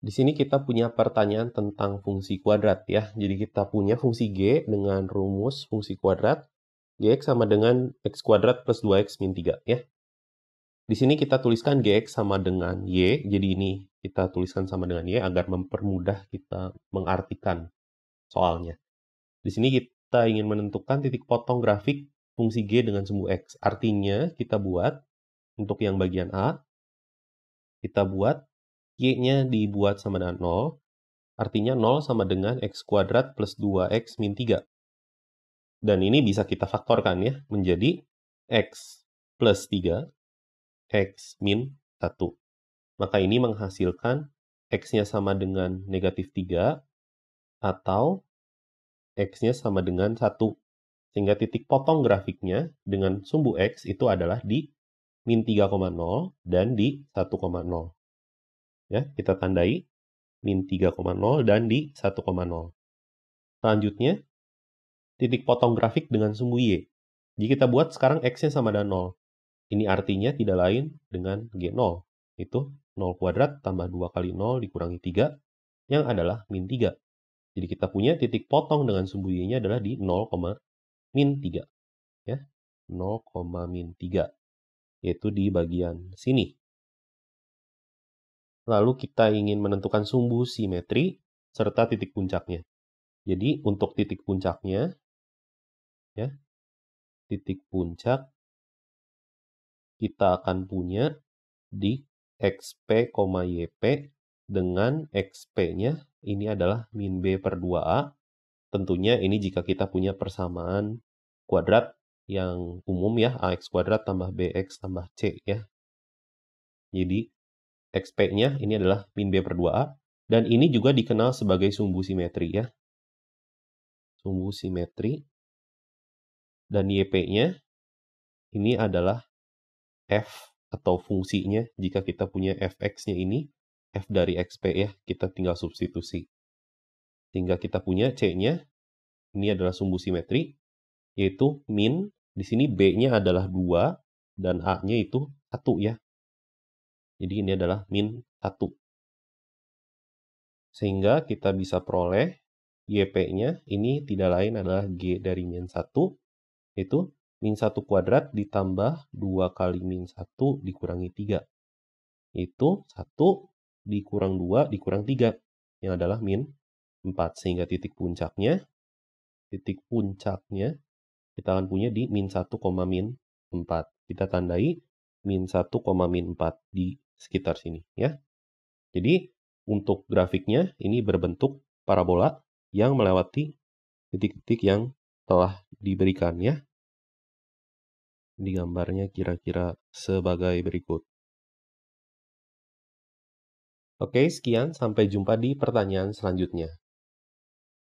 Di sini kita punya pertanyaan tentang fungsi kuadrat ya. Jadi kita punya fungsi G dengan rumus fungsi kuadrat. Gx sama dengan X kuadrat plus 2X min 3 ya. Di sini kita tuliskan Gx sama dengan Y. Jadi ini kita tuliskan sama dengan Y agar mempermudah kita mengartikan soalnya. Di sini kita ingin menentukan titik potong grafik fungsi G dengan sumbu X. Artinya kita buat untuk yang bagian A, kita buat Y-nya dibuat sama dengan 0, artinya 0 sama dengan X kuadrat plus 2X min 3. Dan ini bisa kita faktorkan ya, menjadi X plus 3, X min 1. Maka ini menghasilkan X-nya sama dengan negatif 3, atau X-nya sama dengan 1. Sehingga titik potong grafiknya dengan sumbu X itu adalah di min 3,0 dan di 1,0 ya kita tandai min 3,0 dan di 1,0. Selanjutnya, titik potong grafik dengan sumbu Y. Jadi kita buat sekarang X-nya sama dengan 0. Ini artinya tidak lain dengan G0. Itu 0 kuadrat tambah 2 kali 0 dikurangi 3, yang adalah min 3. Jadi kita punya titik potong dengan sumbu Y-nya adalah di 0, min 3. Ya, 0, min 3. Yaitu di bagian sini lalu kita ingin menentukan sumbu simetri serta titik puncaknya. Jadi untuk titik puncaknya, ya, titik puncak kita akan punya di xp, yp dengan xp-nya ini adalah min b per 2a. Tentunya ini jika kita punya persamaan kuadrat yang umum ya, ax kuadrat tambah bx tambah c ya. Jadi XP-nya, ini adalah min B per 2A. Dan ini juga dikenal sebagai sumbu simetri ya. Sumbu simetri. Dan YP-nya, ini adalah F atau fungsinya jika kita punya fx-nya ini, f dari xp ya, kita tinggal substitusi. Tinggal kita punya c-nya, ini adalah sumbu simetri, yaitu min, di sini b-nya adalah 2, dan a-nya itu 1 ya. Jadi ini adalah min 1. Sehingga kita bisa peroleh YP-nya ini tidak lain adalah G dari min 1, itu min 1 kuadrat ditambah 2 kali min 1 dikurangi 3. Itu 1 dikurang 2 dikurang 3, yang adalah min 4. Sehingga titik puncaknya, titik puncaknya kita akan punya di min 1, min 4. Kita tandai min 1, min 4 di sekitar sini ya. Jadi untuk grafiknya ini berbentuk parabola yang melewati titik-titik yang telah diberikan ya. Di gambarnya kira-kira sebagai berikut. Oke, sekian sampai jumpa di pertanyaan selanjutnya.